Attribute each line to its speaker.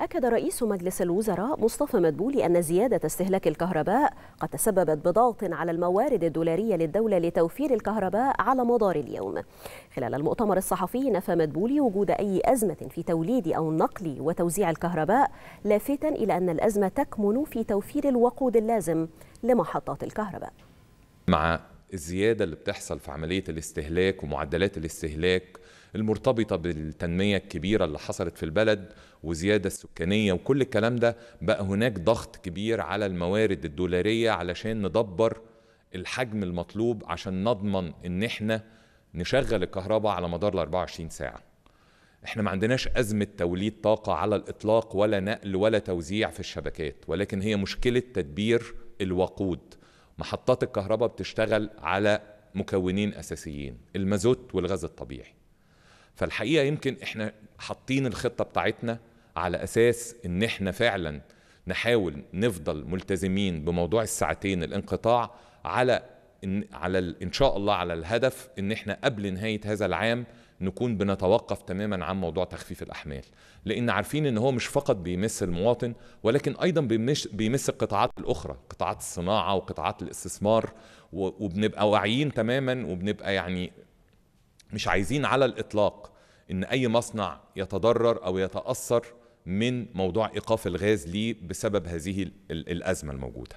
Speaker 1: أكد رئيس مجلس الوزراء مصطفى مدبولي أن زيادة استهلاك الكهرباء قد تسببت بضغط على الموارد الدولارية للدولة لتوفير الكهرباء على مدار اليوم خلال المؤتمر الصحفي نفى مدبولي وجود أي أزمة في توليد أو نقل وتوزيع الكهرباء لافتا إلى أن الأزمة تكمن في توفير الوقود اللازم لمحطات الكهرباء
Speaker 2: مع الزيادة اللي بتحصل في عملية الاستهلاك ومعدلات الاستهلاك المرتبطة بالتنمية الكبيرة اللي حصلت في البلد وزيادة السكانية وكل الكلام ده بقى هناك ضغط كبير على الموارد الدولارية علشان ندبر الحجم المطلوب عشان نضمن ان احنا نشغل الكهرباء على مدار ال 24 ساعة احنا ما عندناش أزمة توليد طاقة على الإطلاق ولا نقل ولا توزيع في الشبكات ولكن هي مشكلة تدبير الوقود محطات الكهرباء بتشتغل على مكونين اساسيين المازوت والغاز الطبيعي فالحقيقه يمكن احنا حاطين الخطه بتاعتنا على اساس ان احنا فعلا نحاول نفضل ملتزمين بموضوع الساعتين الانقطاع على إن على ان شاء الله على الهدف ان احنا قبل نهايه هذا العام نكون بنتوقف تماما عن موضوع تخفيف الاحمال لان عارفين ان هو مش فقط بيمس المواطن ولكن ايضا بيمس القطاعات الاخرى قطاعات الصناعه وقطاعات الاستثمار وبنبقى واعيين تماما وبنبقى يعني مش عايزين على الاطلاق ان اي مصنع يتضرر او يتاثر من موضوع ايقاف الغاز ليه بسبب هذه الازمه الموجوده